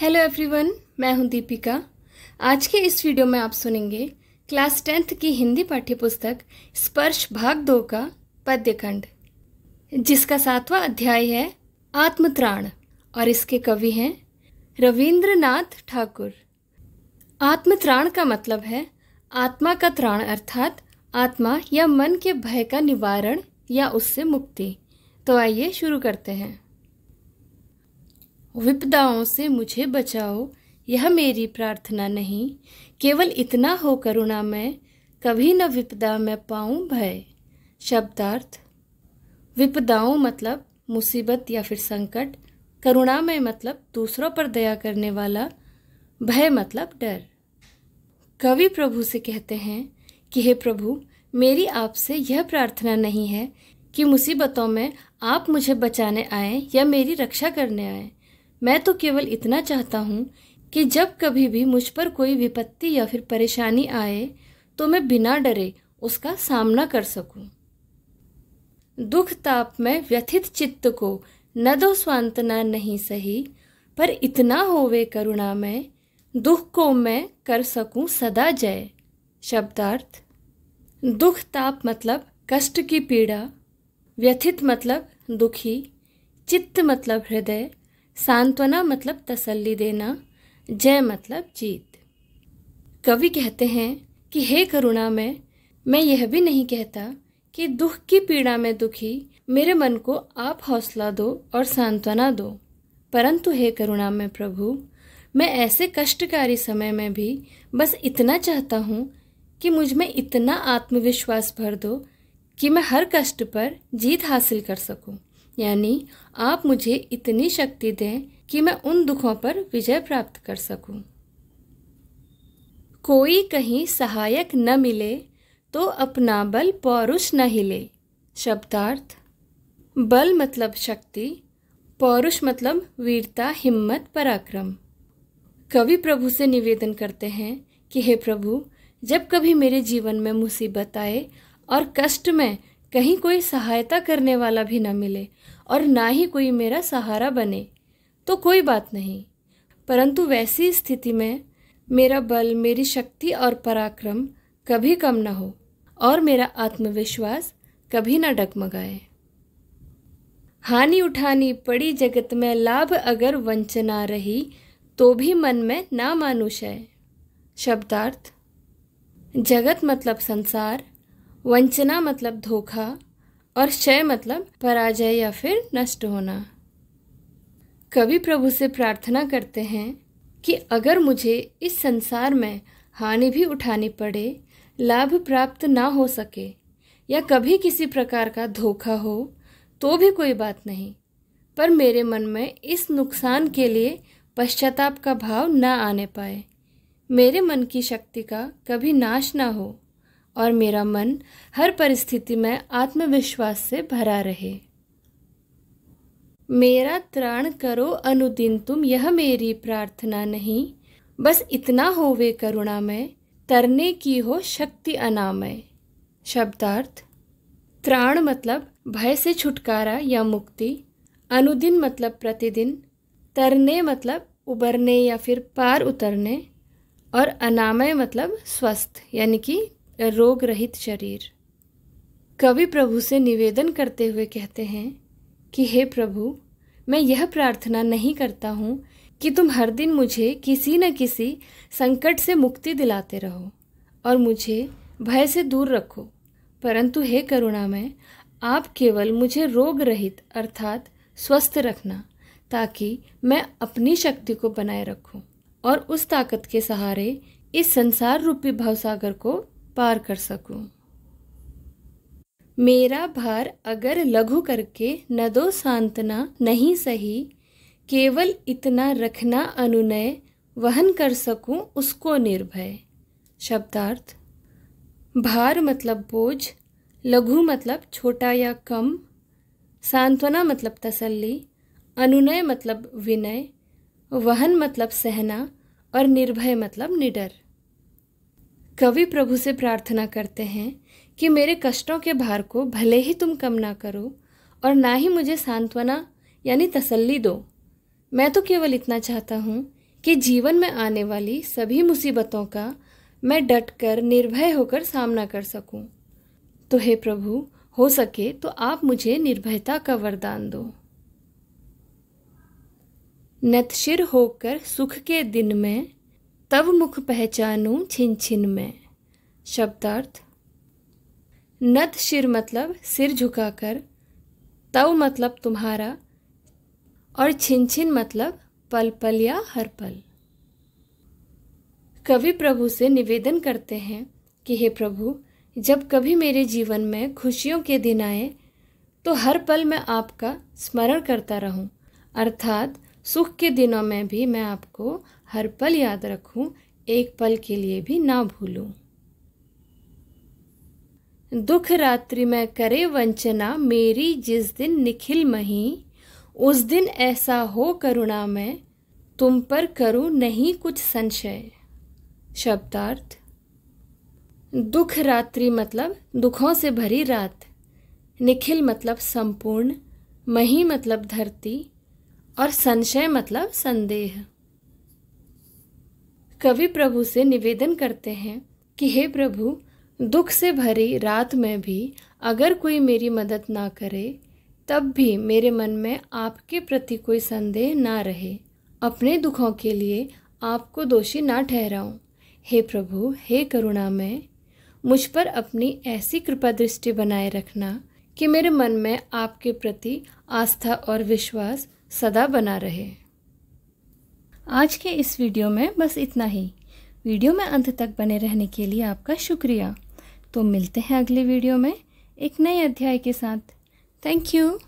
Hello everyone मैं हूं दीपिका आज के इस वीडियो में आप सुनेंगे क्लास टेंथ की हिंदी पाठ्य पुस्तक स्पर्श भाग दो का पद्यखंड जिसका सातवां अध्याय है आत्मत्राण और इसके कवि हैं रविंद्रनाथ ठाकुर आत्मत्राण का मतलब है आत्मा का त्राण अर्थात आत्मा या मन के भय का निवारण या उससे मुक्ति तो आइए शुरू करते हैं विपदाओं से मुझे बचाओ यह मेरी प्रार्थना नहीं केवल इतना हो करुणा में कभी न विपदा में पाऊँ भय शब्दार्थ विपदाओं मतलब मुसीबत या फिर संकट करुणा में मतलब दूसरों पर दया करने वाला भय मतलब डर कवि प्रभु से कहते हैं कि हे प्रभु मेरी आपसे यह प्रार्थना नहीं है कि मुसीबतों में आप मुझे बचाने आए या मेरी रक्षा करने आए मैं तो केवल इतना चाहता हूँ कि जब कभी भी मुझ पर कोई विपत्ति या फिर परेशानी आए तो मैं बिना डरे उसका सामना कर सकूं। दुख ताप में व्यथित चित्त को न दो स्वांतना नहीं सही पर इतना होवे करुणा में दुख को मैं कर सकूं सदा जय शब्दार्थ दुख ताप मतलब कष्ट की पीड़ा व्यथित मतलब दुखी चित्त मतलब हृदय सांत्वना मतलब तसल्ली देना जय मतलब जीत कवि कहते हैं कि हे करुणा में मैं यह भी नहीं कहता कि दुख की पीड़ा में दुखी मेरे मन को आप हौसला दो और सांत्वना दो परंतु हे करुणा में प्रभु मैं ऐसे कष्टकारी समय में भी बस इतना चाहता हूँ कि मुझ में इतना आत्मविश्वास भर दो कि मैं हर कष्ट पर जीत हासिल कर सकूँ यानी आप मुझे इतनी शक्ति दें कि मैं उन दुखों पर विजय प्राप्त कर सकूं। कोई कहीं सहायक न मिले तो अपना बल पौरुष न हिले शब्दार्थ बल मतलब शक्ति पौरुष मतलब वीरता हिम्मत पराक्रम कवि प्रभु से निवेदन करते हैं कि हे प्रभु जब कभी मेरे जीवन में मुसीबत आए और कष्ट में कहीं कोई सहायता करने वाला भी न मिले और ना ही कोई मेरा सहारा बने तो कोई बात नहीं परंतु वैसी स्थिति में मेरा बल मेरी शक्ति और पराक्रम कभी कम न हो और मेरा आत्मविश्वास कभी न डगमगाए हानि उठानी पड़ी जगत में लाभ अगर वंचना रही तो भी मन में ना मानुष है शब्दार्थ जगत मतलब संसार वंचना मतलब धोखा और क्षय मतलब पराजय या फिर नष्ट होना कवि प्रभु से प्रार्थना करते हैं कि अगर मुझे इस संसार में हानि भी उठानी पड़े लाभ प्राप्त ना हो सके या कभी किसी प्रकार का धोखा हो तो भी कोई बात नहीं पर मेरे मन में इस नुकसान के लिए पश्चाताप का भाव ना आने पाए मेरे मन की शक्ति का कभी नाश ना हो और मेरा मन हर परिस्थिति में आत्मविश्वास से भरा रहे मेरा त्राण करो अनुदिन तुम यह मेरी प्रार्थना नहीं बस इतना हो वे करुणा में तरने की हो शक्ति अनामय शब्दार्थ त्राण मतलब भय से छुटकारा या मुक्ति अनुदिन मतलब प्रतिदिन तरने मतलब उबरने या फिर पार उतरने और अनामय मतलब स्वस्थ यानी कि रोग रहित शरीर कवि प्रभु से निवेदन करते हुए कहते हैं कि हे प्रभु मैं यह प्रार्थना नहीं करता हूँ कि तुम हर दिन मुझे किसी न किसी संकट से मुक्ति दिलाते रहो और मुझे भय से दूर रखो परंतु हे करुणामय आप केवल मुझे रोग रहित अर्थात स्वस्थ रखना ताकि मैं अपनी शक्ति को बनाए रखूं और उस ताकत के सहारे इस संसार रूपी भवसागर को पार कर सकूं। मेरा भार अगर लघु करके नदो सांतना नहीं सही केवल इतना रखना अनुनय वहन कर सकूं उसको निर्भय शब्दार्थ भार मतलब बोझ लघु मतलब छोटा या कम सांत्वना मतलब तसल्ली अनुनय मतलब विनय वहन मतलब सहना और निर्भय मतलब निडर कवि प्रभु से प्रार्थना करते हैं कि मेरे कष्टों के भार को भले ही तुम कम ना करो और ना ही मुझे सांत्वना यानी तसल्ली दो मैं तो केवल इतना चाहता हूँ कि जीवन में आने वाली सभी मुसीबतों का मैं डट कर निर्भय होकर सामना कर सकूँ तो हे प्रभु हो सके तो आप मुझे निर्भयता का वरदान दो नतशिर होकर सुख के दिन में तब मुख पहचानूं छिन छिन में शब्दार्थ नत शिर मतलब सिर झुकाकर तव मतलब तुम्हारा और छिन छिन मतलब पल पल या हर पल कवि प्रभु से निवेदन करते हैं कि हे प्रभु जब कभी मेरे जीवन में खुशियों के दिन आए तो हर पल मैं आपका स्मरण करता रहूं अर्थात सुख के दिनों में भी मैं आपको हर पल याद रखूं एक पल के लिए भी ना भूलूं दुख रात्रि में करे वंचना मेरी जिस दिन निखिल मही उस दिन ऐसा हो करुणा में तुम पर करूं नहीं कुछ संशय शब्दार्थ दुख रात्रि मतलब दुखों से भरी रात निखिल मतलब संपूर्ण मही मतलब धरती और संशय मतलब संदेह कवि प्रभु से निवेदन करते हैं कि हे प्रभु दुख से भरी रात में भी अगर कोई मेरी मदद ना करे तब भी मेरे मन में आपके प्रति कोई संदेह ना रहे अपने दुखों के लिए आपको दोषी ना ठहराऊं हे प्रभु हे करुणा में मुझ पर अपनी ऐसी कृपा दृष्टि बनाए रखना कि मेरे मन में आपके प्रति आस्था और विश्वास सदा बना रहे आज के इस वीडियो में बस इतना ही वीडियो में अंत तक बने रहने के लिए आपका शुक्रिया तो मिलते हैं अगले वीडियो में एक नए अध्याय के साथ थैंक यू